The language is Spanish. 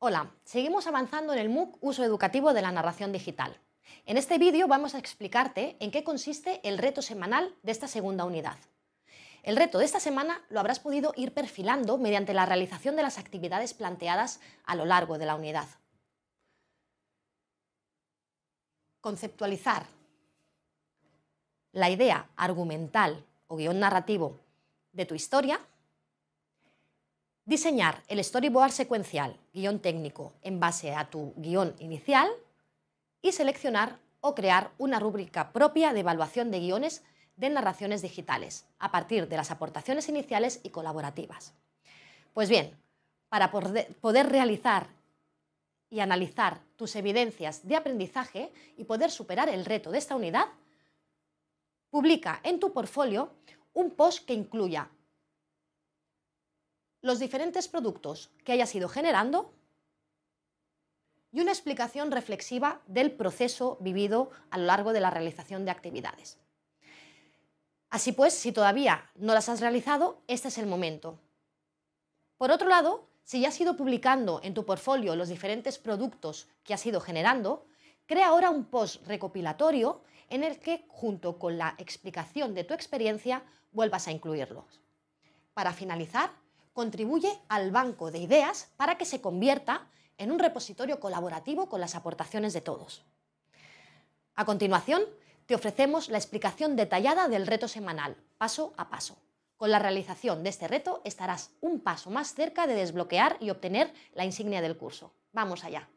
Hola, seguimos avanzando en el MOOC Uso Educativo de la Narración Digital. En este vídeo vamos a explicarte en qué consiste el reto semanal de esta segunda unidad. El reto de esta semana lo habrás podido ir perfilando mediante la realización de las actividades planteadas a lo largo de la unidad. Conceptualizar la idea argumental o guión narrativo de tu historia Diseñar el storyboard secuencial, guión técnico, en base a tu guión inicial y seleccionar o crear una rúbrica propia de evaluación de guiones de narraciones digitales, a partir de las aportaciones iniciales y colaborativas. Pues bien, para poder realizar y analizar tus evidencias de aprendizaje y poder superar el reto de esta unidad, publica en tu portfolio un post que incluya los diferentes productos que hayas ido generando y una explicación reflexiva del proceso vivido a lo largo de la realización de actividades. Así pues, si todavía no las has realizado, este es el momento. Por otro lado, si ya has ido publicando en tu portfolio los diferentes productos que has ido generando, crea ahora un post recopilatorio en el que, junto con la explicación de tu experiencia, vuelvas a incluirlos. Para finalizar, contribuye al banco de ideas para que se convierta en un repositorio colaborativo con las aportaciones de todos. A continuación, te ofrecemos la explicación detallada del reto semanal, paso a paso. Con la realización de este reto estarás un paso más cerca de desbloquear y obtener la insignia del curso. Vamos allá.